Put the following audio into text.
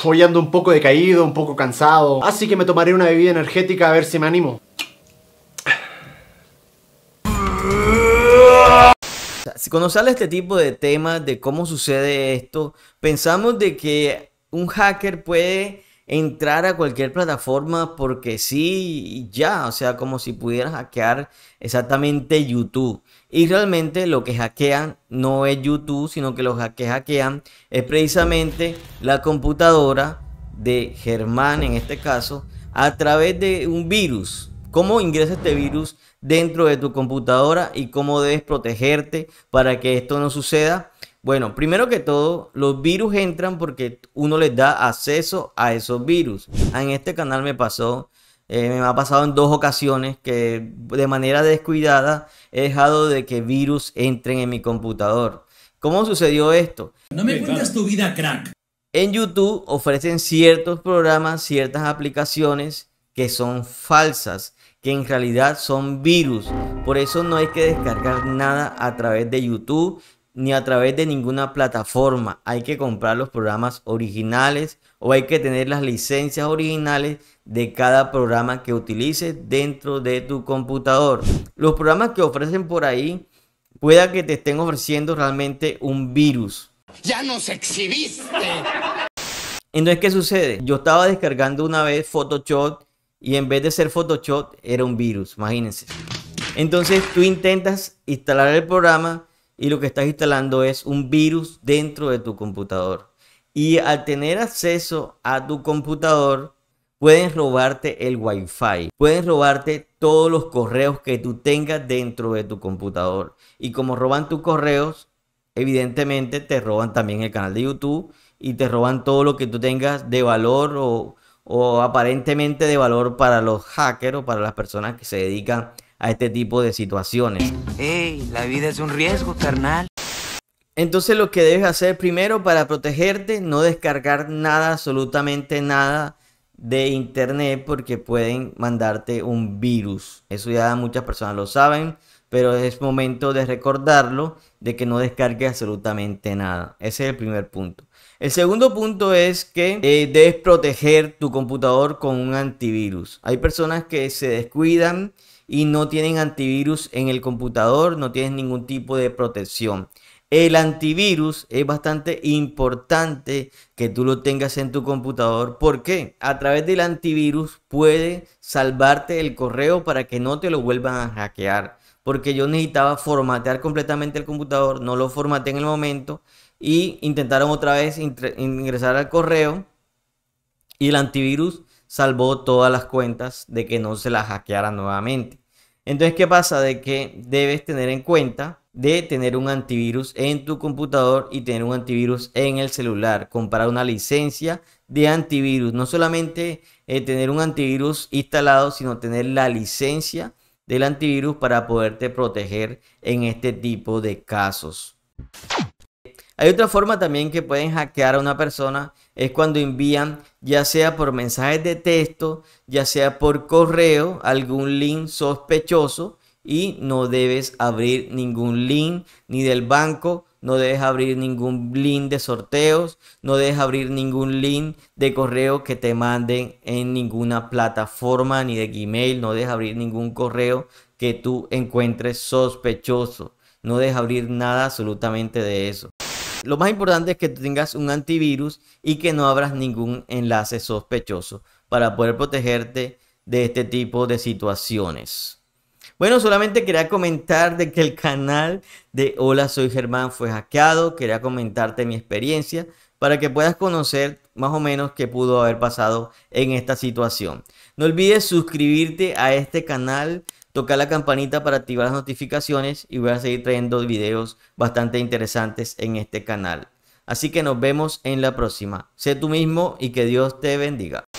Follando ando un poco decaído, un poco cansado, así que me tomaré una bebida energética a ver si me animo. Si cuando sale este tipo de temas de cómo sucede esto, pensamos de que un hacker puede entrar a cualquier plataforma porque sí, ya, o sea, como si pudieras hackear exactamente YouTube. Y realmente lo que hackean no es YouTube, sino que lo que hackean es precisamente la computadora de Germán, en este caso, a través de un virus. ¿Cómo ingresa este virus dentro de tu computadora y cómo debes protegerte para que esto no suceda? Bueno, primero que todo, los virus entran porque uno les da acceso a esos virus. Ah, en este canal me pasó, eh, me ha pasado en dos ocasiones que de manera descuidada he dejado de que virus entren en mi computador. ¿Cómo sucedió esto? No me cuentas tu vida, crack. En YouTube ofrecen ciertos programas, ciertas aplicaciones que son falsas, que en realidad son virus. Por eso no hay que descargar nada a través de YouTube ni a través de ninguna plataforma. Hay que comprar los programas originales o hay que tener las licencias originales de cada programa que utilices dentro de tu computador. Los programas que ofrecen por ahí pueda que te estén ofreciendo realmente un virus. Ya nos exhibiste. Entonces, ¿qué sucede? Yo estaba descargando una vez Photoshop y en vez de ser Photoshop era un virus, imagínense. Entonces tú intentas instalar el programa, y lo que estás instalando es un virus dentro de tu computador. Y al tener acceso a tu computador, pueden robarte el Wi-Fi, pueden robarte todos los correos que tú tengas dentro de tu computador. Y como roban tus correos, evidentemente te roban también el canal de YouTube y te roban todo lo que tú tengas de valor o, o aparentemente de valor para los hackers o para las personas que se dedican a a este tipo de situaciones. La vida es un riesgo, carnal. Entonces lo que debes hacer primero para protegerte, no descargar nada, absolutamente nada de internet porque pueden mandarte un virus. Eso ya muchas personas lo saben pero es momento de recordarlo, de que no descargue absolutamente nada. Ese es el primer punto. El segundo punto es que eh, debes proteger tu computador con un antivirus. Hay personas que se descuidan y no tienen antivirus en el computador, no tienen ningún tipo de protección. El antivirus es bastante importante que tú lo tengas en tu computador. ¿Por qué? A través del antivirus puede salvarte el correo para que no te lo vuelvan a hackear. Porque yo necesitaba formatear completamente el computador, no lo formateé en el momento y intentaron otra vez ingresar al correo y el antivirus salvó todas las cuentas de que no se las hackearan nuevamente. Entonces, ¿qué pasa? De que debes tener en cuenta de tener un antivirus en tu computador y tener un antivirus en el celular. Comprar una licencia de antivirus. No solamente eh, tener un antivirus instalado, sino tener la licencia del antivirus para poderte proteger en este tipo de casos. Hay otra forma también que pueden hackear a una persona, es cuando envían ya sea por mensajes de texto, ya sea por correo, algún link sospechoso y no debes abrir ningún link ni del banco, no debes abrir ningún link de sorteos, no debes abrir ningún link de correo que te manden en ninguna plataforma ni de Gmail, no debes abrir ningún correo que tú encuentres sospechoso, no debes abrir nada absolutamente de eso. Lo más importante es que tengas un antivirus y que no abras ningún enlace sospechoso para poder protegerte de este tipo de situaciones. Bueno, solamente quería comentar de que el canal de Hola Soy Germán fue hackeado, quería comentarte mi experiencia para que puedas conocer más o menos qué pudo haber pasado en esta situación. No olvides suscribirte a este canal, tocar la campanita para activar las notificaciones y voy a seguir trayendo videos bastante interesantes en este canal. Así que nos vemos en la próxima. Sé tú mismo y que Dios te bendiga.